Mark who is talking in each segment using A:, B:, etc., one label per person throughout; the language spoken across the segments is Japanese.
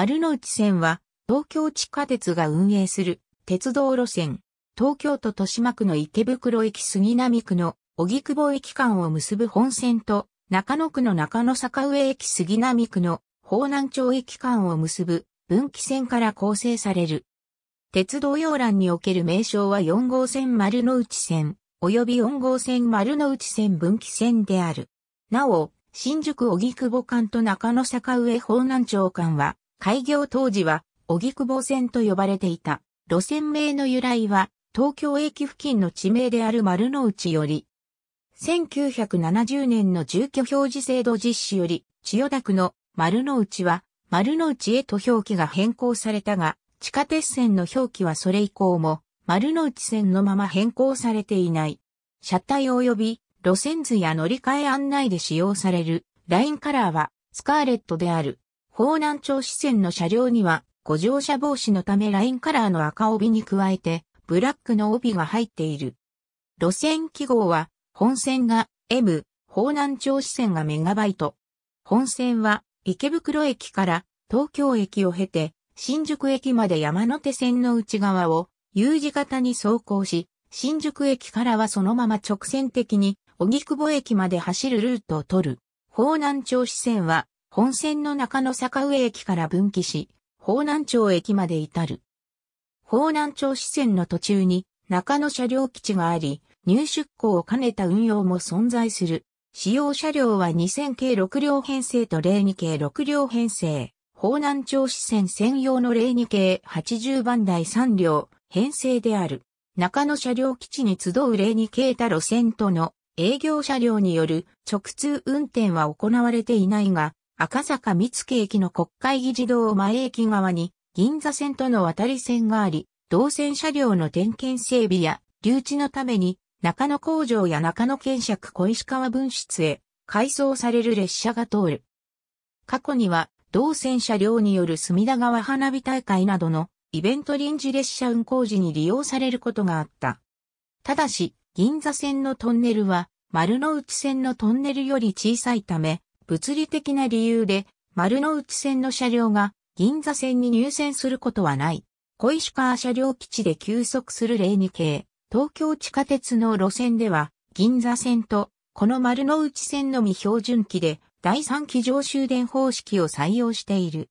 A: 丸の内線は、東京地下鉄が運営する鉄道路線、東京都豊島区の池袋駅杉並区の荻窪駅間を結ぶ本線と、中野区の中野坂上駅杉並区の方南町駅間を結ぶ分岐線から構成される。鉄道要欄における名称は4号線丸の内線、及び4号線丸の内線分岐線である。なお、新宿荻窪間と中野坂上方南町間は、開業当時は、荻窪線と呼ばれていた。路線名の由来は、東京駅付近の地名である丸の内より、1970年の住居表示制度実施より、千代田区の丸の内は、丸の内へと表記が変更されたが、地下鉄線の表記はそれ以降も、丸の内線のまま変更されていない。車体及び路線図や乗り換え案内で使用されるラインカラーはスカーレットである。方南町支線の車両には、ご乗車防止のためラインカラーの赤帯に加えて、ブラックの帯が入っている。路線記号は、本線が M、方南町支線がメガバイト。本線は、池袋駅から東京駅を経て、新宿駅まで山手線の内側を U 字型に走行し、新宿駅からはそのまま直線的に、荻窪駅まで走るルートを取る。方南町支線は、本線の中野坂上駅から分岐し、方南町駅まで至る。方南町支線の途中に中野車両基地があり、入出港を兼ねた運用も存在する。使用車両は2000系6両編成と02系6両編成。方南町支線専用の02系80番台3両編成である。中野車両基地に集う02系他路線との営業車両による直通運転は行われていないが、赤坂三月駅の国会議事堂前駅側に銀座線との渡り線があり、動線車両の点検整備や留置のために中野工場や中野建尺小石川分室へ改装される列車が通る。過去には動線車両による隅田川花火大会などのイベント臨時列車運行時に利用されることがあった。ただし、銀座線のトンネルは丸の内線のトンネルより小さいため、物理的な理由で丸の内線の車両が銀座線に入線することはない。小石川車両基地で休息する例に系、東京地下鉄の路線では銀座線とこの丸の内線のみ標準機で第3機上終電方式を採用している。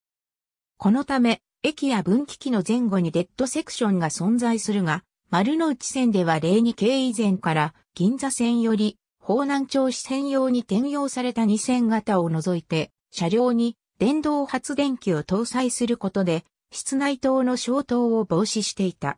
A: このため、駅や分岐器の前後にデッドセクションが存在するが、丸の内線では例に系以前から銀座線より方南町支線用に転用された2000型を除いて、車両に電動発電機を搭載することで、室内灯の消灯を防止していた。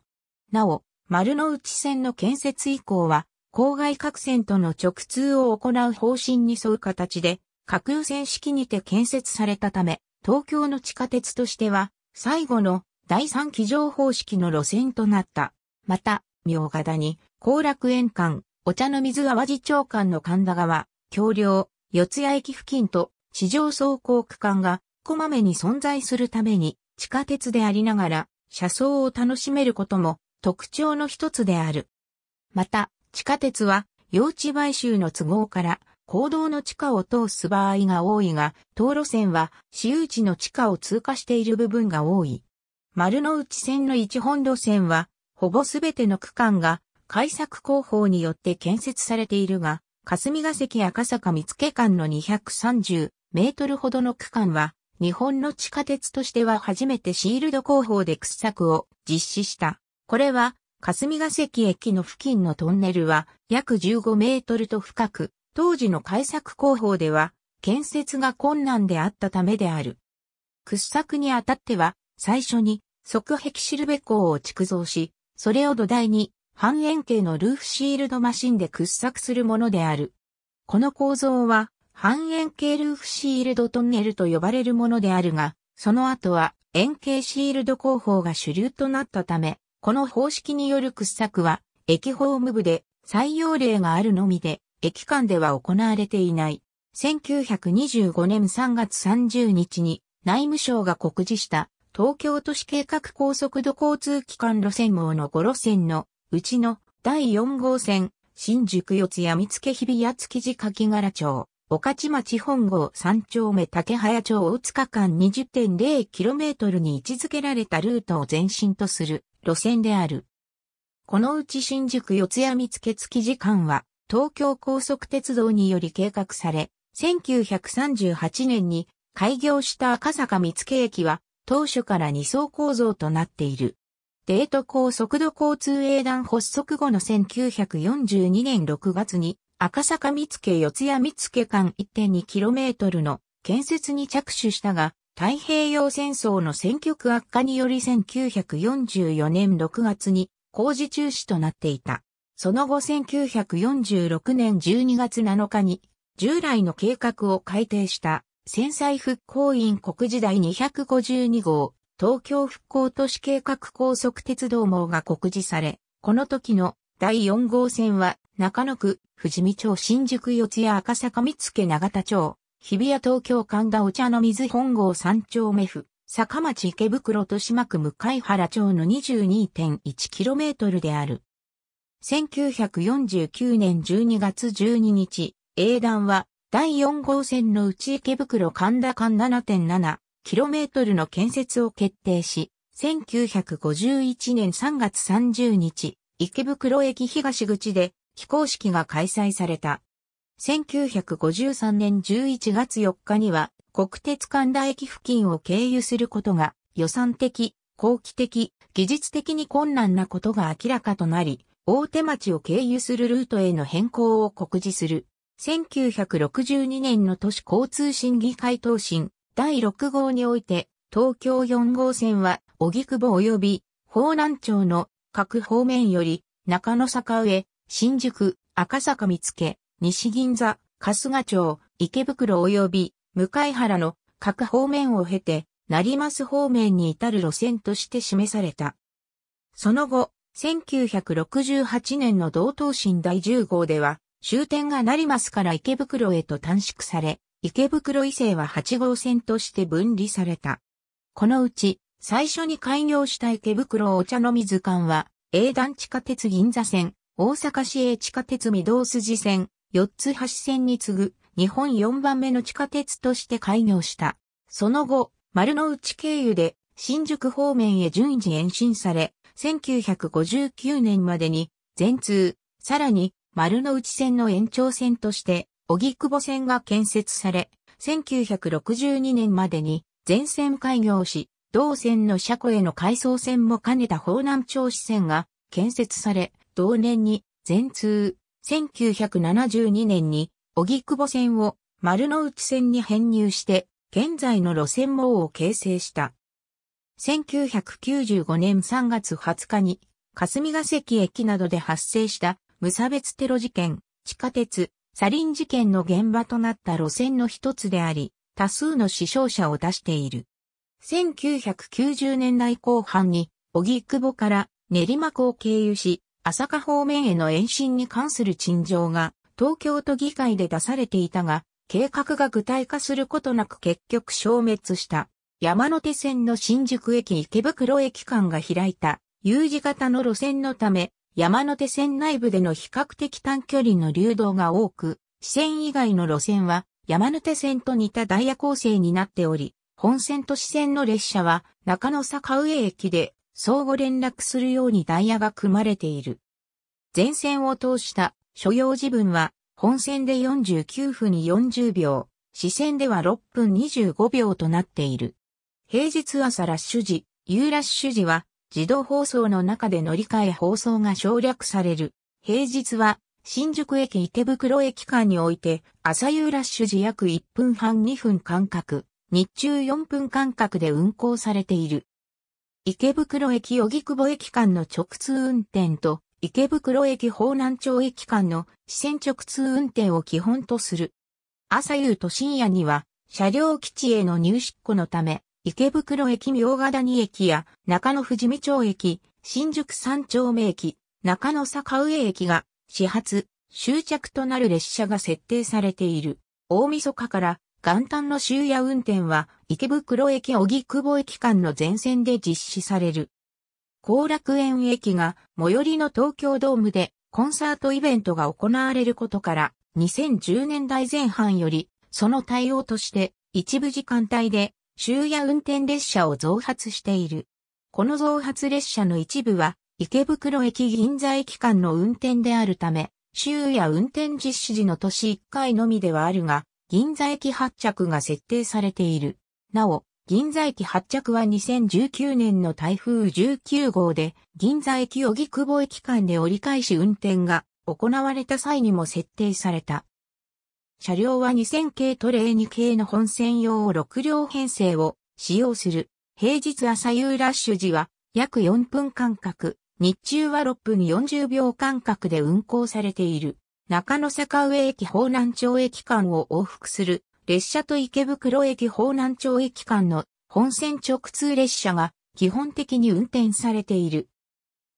A: なお、丸の内線の建設以降は、郊外各線との直通を行う方針に沿う形で、架空線式にて建設されたため、東京の地下鉄としては、最後の第三機場方式の路線となった。また、明ヶ谷、後楽園間、お茶の水淡路町間の神田川、橋梁、四谷駅付近と地上走行区間がこまめに存在するために地下鉄でありながら車窓を楽しめることも特徴の一つである。また、地下鉄は用地買収の都合から公道の地下を通す場合が多いが、道路線は私有地の地下を通過している部分が多い。丸の内線の一本路線は、ほぼすべての区間が開削工法によって建設されているが、霞ヶ関赤坂見附間の230メートルほどの区間は、日本の地下鉄としては初めてシールド工法で掘削を実施した。これは、霞ヶ関駅の付近のトンネルは約15メートルと深く、当時の開削工法では建設が困難であったためである。掘削にあたっては、最初に即壁シルベ港を築造し、それを土台に半円形のルーフシールドマシンで掘削するものである。この構造は、半円形ルーフシールドトンネルと呼ばれるものであるが、その後は円形シールド工法が主流となったため、この方式による掘削は、駅ホーム部で採用例があるのみで、駅間では行われていない。1925年3月30日に内務省が告示した東京都市計画高速度交通機関路線網の5路線のうちの第4号線、新宿四谷見附日比谷築地柿柄町、御徒町本郷三丁目竹早町大塚間 20.0km に位置づけられたルートを前進とする路線である。このうち新宿四谷見附築地間は、東京高速鉄道により計画され、1938年に開業した赤坂見附駅は、当初から2層構造となっている。デート高速度交通営団発足後の1942年6月に赤坂見附四谷見附間 1.2km の建設に着手したが、太平洋戦争の戦局悪化により1944年6月に工事中止となっていた。その後1946年12月7日に従来の計画を改定した戦災復興員国時代252号東京復興都市計画高速鉄道網が告示され、この時の第4号線は中野区、富士見町新宿四谷赤坂見附長田町、日比谷東京神田お茶の水本郷三丁目府、坂町池袋豊島区向原町の 22.1km である。1949年12月12日、英断は第4号線の内池袋神田間7.7キロメートルの建設を決定し、1951年3月30日、池袋駅東口で非公式が開催された。1953年11月4日には国鉄神田駅付近を経由することが予算的、後期的、技術的に困難なことが明らかとなり、大手町を経由するルートへの変更を告示する。1962年の都市交通審議会答申第6号において、東京4号線は、荻窪及び、方南町の各方面より、中野坂上、新宿、赤坂見附、西銀座、春日町、池袋及び、向原の各方面を経て、成増方面に至る路線として示された。その後、1968年の同等新第10号では、終点が成増から池袋へと短縮され、池袋伊勢は8号線として分離された。このうち、最初に開業した池袋お茶の水館は、A 団地下鉄銀座線、大阪市営地下鉄御堂筋線、四つ橋線に次ぐ、日本4番目の地下鉄として開業した。その後、丸の内経由で、新宿方面へ順次延伸され、1959年までに、全通、さらに、丸の内線の延長線として、久保線が建設され、1962年までに全線開業し、同線の車庫への回送線も兼ねた方南町支線が建設され、同年に全通、1972年に久保線を丸の内線に編入して、現在の路線網を形成した。1995年3月20日に、霞ヶ関駅などで発生した無差別テロ事件、地下鉄、サリン事件の現場となった路線の一つであり、多数の死傷者を出している。1990年代後半に、荻窪から練馬区を経由し、朝霞方面への延伸に関する陳情が、東京都議会で出されていたが、計画が具体化することなく結局消滅した。山手線の新宿駅池袋駅間が開いた U 字型の路線のため、山手線内部での比較的短距離の流動が多く、支線以外の路線は山手線と似たダイヤ構成になっており、本線と支線の列車は中野坂上駅で相互連絡するようにダイヤが組まれている。全線を通した所要時分は本線で49分に40秒、支線では6分25秒となっている。平日朝ラッシュ時、夕ラッシュ時は自動放送の中で乗り換え放送が省略される。平日は、新宿駅池袋駅間において、朝夕ラッシュ時約1分半2分間隔、日中4分間隔で運行されている。池袋駅小木久保駅間の直通運転と、池袋駅方南町駅間の支線直通運転を基本とする。朝夕と深夜には、車両基地への入出庫のため、池袋駅明ヶ谷駅や中野富士見町駅、新宿三丁目駅、中野坂上駅が始発、終着となる列車が設定されている。大晦日から元旦の終夜運転は池袋駅小久窪駅間の全線で実施される。後楽園駅が最寄りの東京ドームでコンサートイベントが行われることから2010年代前半よりその対応として一部時間帯で終夜運転列車を増発している。この増発列車の一部は、池袋駅銀座駅間の運転であるため、終夜運転実施時の年1回のみではあるが、銀座駅発着が設定されている。なお、銀座駅発着は2019年の台風19号で、銀座駅荻窪駅間で折り返し運転が行われた際にも設定された。車両は2000系レー2系の本線用を6両編成を使用する。平日朝夕ラッシュ時は約4分間隔、日中は6分40秒間隔で運行されている。中野坂上駅方南町駅間を往復する列車と池袋駅方南町駅間の本線直通列車が基本的に運転されている。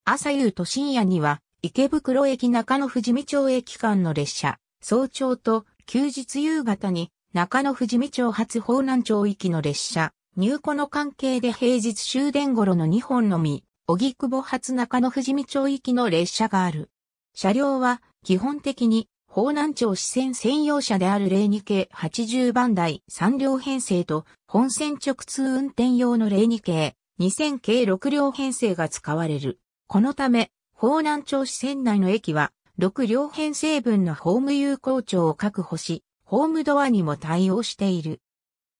A: 朝夕と深夜には池袋駅中野富士見町駅間の列車、早朝と休日夕方に中野富士見町発方南町行きの列車、入庫の関係で平日終電頃の2本のみ、小木久保発中野富士見町行きの列車がある。車両は基本的に方南町支線専用車である02系80番台3両編成と本線直通運転用の02系2000系6両編成が使われる。このため、方南町支線内の駅は6両編成分のホーム有効庁を確保し、ホームドアにも対応している。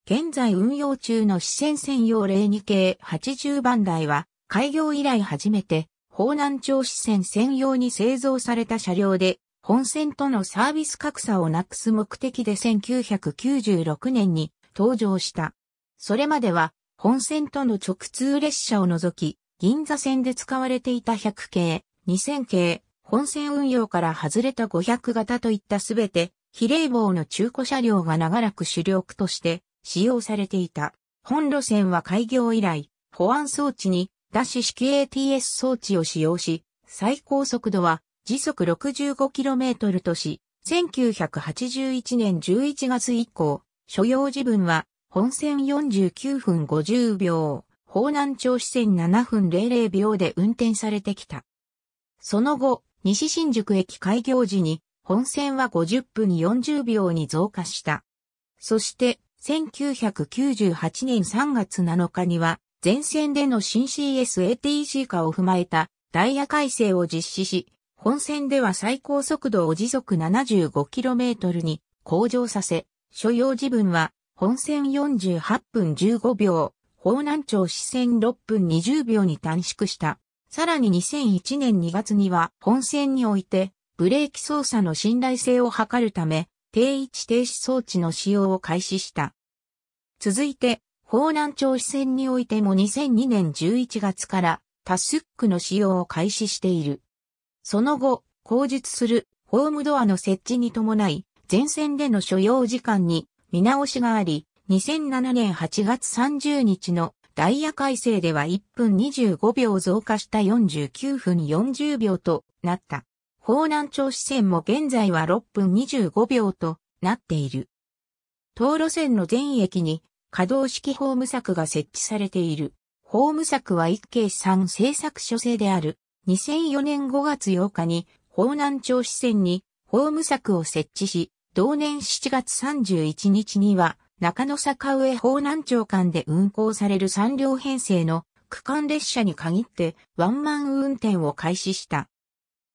A: 現在運用中の支線専用02系80番台は、開業以来初めて、方南町支線専用に製造された車両で、本線とのサービス格差をなくす目的で1996年に登場した。それまでは、本線との直通列車を除き、銀座線で使われていた100系、2000系、本線運用から外れた500型といったすべて、比例棒の中古車両が長らく主力として使用されていた。本路線は開業以来、保安装置に、ダッシュ式 ATS 装置を使用し、最高速度は時速 65km とし、1981年11月以降、所要時分は本線49分50秒、方南町支線7分00秒で運転されてきた。その後、西新宿駅開業時に本線は50分40秒に増加した。そして、1998年3月7日には、全線での新 CSATC 化を踏まえたダイヤ改正を実施し、本線では最高速度を時速 75km に向上させ、所要時分は本線48分15秒、方南町支線6分20秒に短縮した。さらに2001年2月には本線においてブレーキ操作の信頼性を図るため定位置停止装置の使用を開始した。続いて、方南町支線においても2002年11月からタスックの使用を開始している。その後、工述するホームドアの設置に伴い、全線での所要時間に見直しがあり、2007年8月30日のダイヤ改正では1分25秒増加した49分40秒となった。方南町支線も現在は6分25秒となっている。東路線の全駅に可動式ホーム柵が設置されている。ホーム柵は一計三制作所制である。2004年5月8日に、方南町支線にホーム柵を設置し、同年7月31日には、中野坂上方南町間で運行される3両編成の区間列車に限ってワンマン運転を開始した。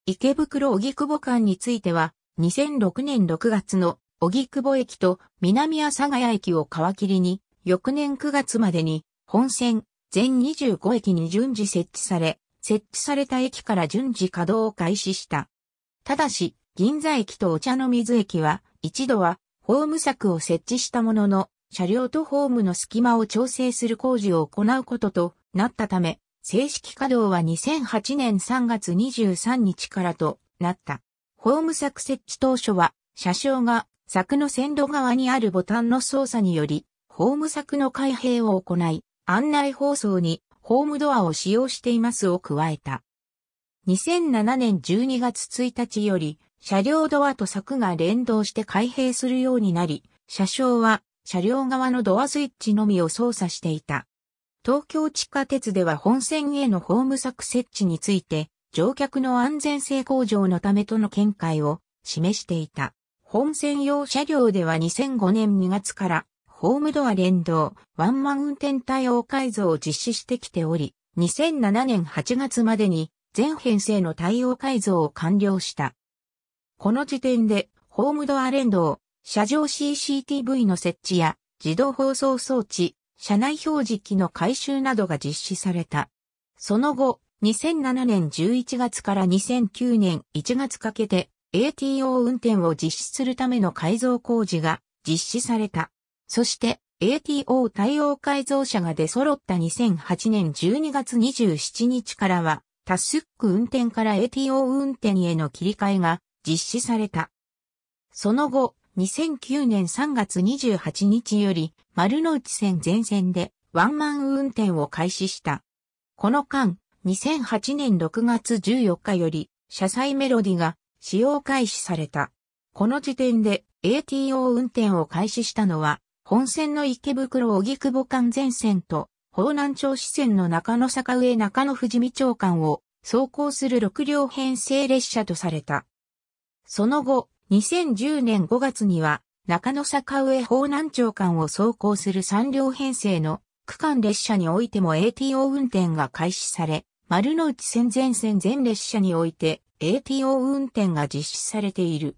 A: 池袋小久窪間については、2006年6月の小久窪駅と南阿佐ヶ谷駅を皮切りに、翌年9月までに本線全25駅に順次設置され、設置された駅から順次稼働を開始した。ただし、銀座駅とお茶の水駅は、一度はホーム柵を設置したものの、車両とホームの隙間を調整する工事を行うこととなったため、正式稼働は2008年3月23日からとなった。ホーム柵設置当初は、車掌が柵の線路側にあるボタンの操作により、ホーム柵の開閉を行い、案内放送にホームドアを使用していますを加えた。2007年12月1日より、車両ドアと柵が連動して開閉するようになり、車掌は車両側のドアスイッチのみを操作していた。東京地下鉄では本線へのホーム柵設置について、乗客の安全性向上のためとの見解を示していた。本線用車両では2005年2月から、ホームドア連動、ワンマン運転対応改造を実施してきており、2007年8月までに全編成の対応改造を完了した。この時点で、ホームドア連動、車上 CCTV の設置や自動放送装置、車内表示機の改修などが実施された。その後、2007年11月から2009年1月かけて ATO 運転を実施するための改造工事が実施された。そして ATO 対応改造車が出揃った2008年12月27日からはタスック運転から ATO 運転への切り替えが実施された。その後、2009年3月28日より丸の内線全線でワンマン運転を開始した。この間、2008年6月14日より車載メロディが使用開始された。この時点で ATO 運転を開始したのは、本線の池袋荻窪間全線と、方南町支線の中野坂上中野富士見町間を走行する6両編成列車とされた。その後、2010年5月には、中野坂上方南町間を走行する3両編成の区間列車においても ATO 運転が開始され、丸の内線全線全列車において ATO 運転が実施されている。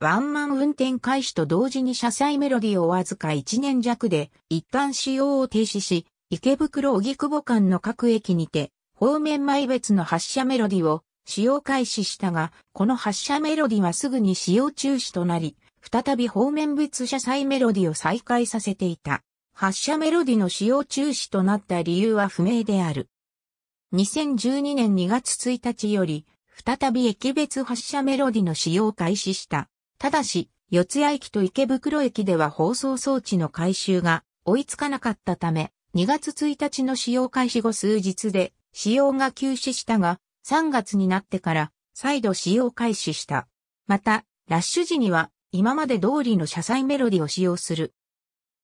A: ワンマン運転開始と同時に車載メロディーをわずか1年弱で一旦使用を停止し、池袋荻窪間の各駅にて、方面前別の発車メロディを使用開始したが、この発射メロディはすぐに使用中止となり、再び方面物車載メロディを再開させていた。発射メロディの使用中止となった理由は不明である。2012年2月1日より、再び駅別発射メロディの使用開始した。ただし、四谷駅と池袋駅では放送装置の回収が追いつかなかったため、2月1日の使用開始後数日で使用が休止したが、3月になってから再度使用開始した。また、ラッシュ時には今まで通りの車載メロディを使用する。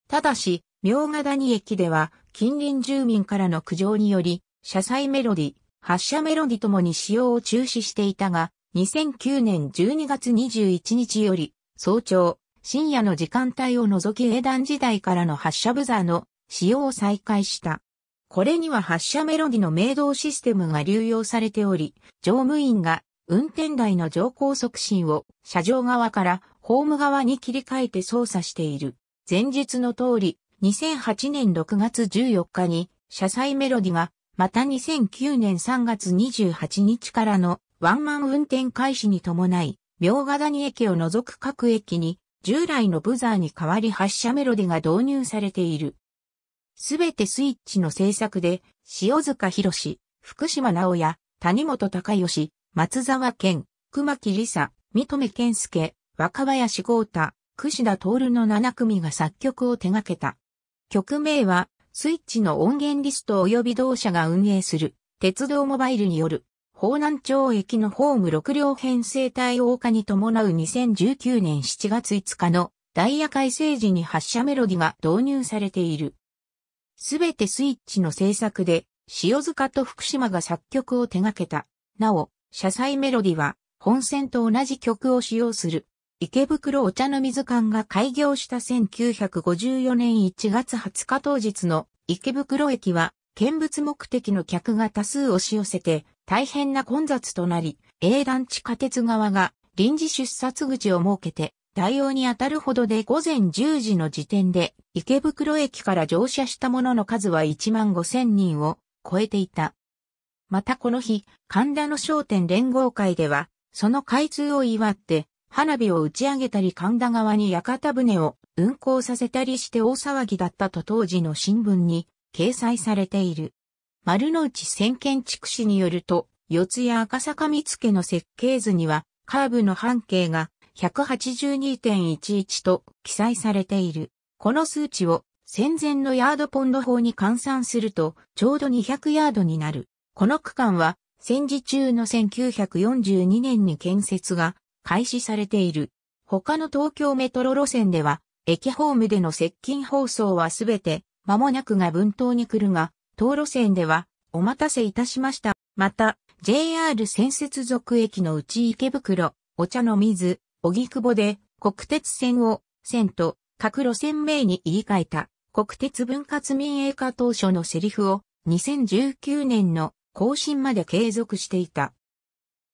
A: ただし、明賀谷駅では近隣住民からの苦情により、車載メロディ、発車メロディともに使用を中止していたが、2009年12月21日より、早朝、深夜の時間帯を除き英断時代からの発車ブザーの使用を再開した。これには発車メロディの明動システムが流用されており、乗務員が運転台の乗降促進を車上側からホーム側に切り替えて操作している。前述の通り、2008年6月14日に車載メロディが、また2009年3月28日からのワンマン運転開始に伴い、明賀谷駅を除く各駅に従来のブザーに代わり発車メロディが導入されている。すべてスイッチの制作で、塩塚博士、福島直也、谷本隆義、松沢健、熊木理沙、三留健介、若林豪太、串田徹の7組が作曲を手掛けた。曲名は、スイッチの音源リスト及び同社が運営する、鉄道モバイルによる、方南町駅のホーム6両編成体応。化に伴う2019年7月5日のダイヤ改正時に発車メロディが導入されている。すべてスイッチの制作で、塩塚と福島が作曲を手掛けた。なお、車載メロディは、本線と同じ曲を使用する。池袋お茶の水館が開業した1954年1月20日当日の池袋駅は見物目的の客が多数押し寄せて大変な混雑となり、営団地下鉄側が臨時出発口を設けて対応に当たるほどで午前10時の時点で池袋駅から乗車した者の数は1万5千人を超えていた。またこの日、神田の商店連合会では、その開通を祝って、花火を打ち上げたり神田側に屋形船を運航させたりして大騒ぎだったと当時の新聞に掲載されている。丸の内千建築士によると、四谷赤坂見附の設計図には、カーブの半径が182.11と記載されている。この数値を戦前のヤードポンド法に換算するとちょうど200ヤードになる。この区間は戦時中の1942年に建設が開始されている。他の東京メトロ路線では駅ホームでの接近放送はすべて間もなくが分頭に来るが、東路線ではお待たせいたしました。また、JR 仙接続駅のうち池袋、お茶の水、荻窪で国鉄線を線と各路線名に言い換えた国鉄分割民営化当初のセリフを2019年の更新まで継続していた。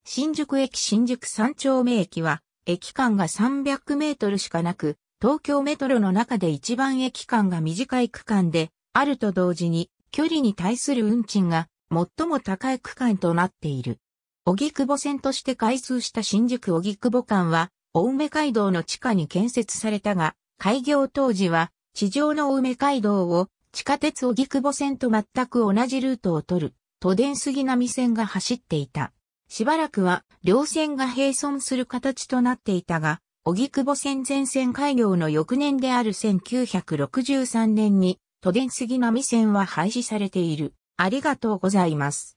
A: 新宿駅新宿三丁目駅は駅間が300メートルしかなく、東京メトロの中で一番駅間が短い区間であると同時に距離に対する運賃が最も高い区間となっている。荻窪線として開通した新宿荻窪間は青梅街道の地下に建設されたが、開業当時は地上の青梅街道を地下鉄荻窪線と全く同じルートを取る都電杉並線が走っていた。しばらくは両線が並存する形となっていたが、荻窪線全線開業の翌年である1963年に都電杉並線は廃止されている。ありがとうございます。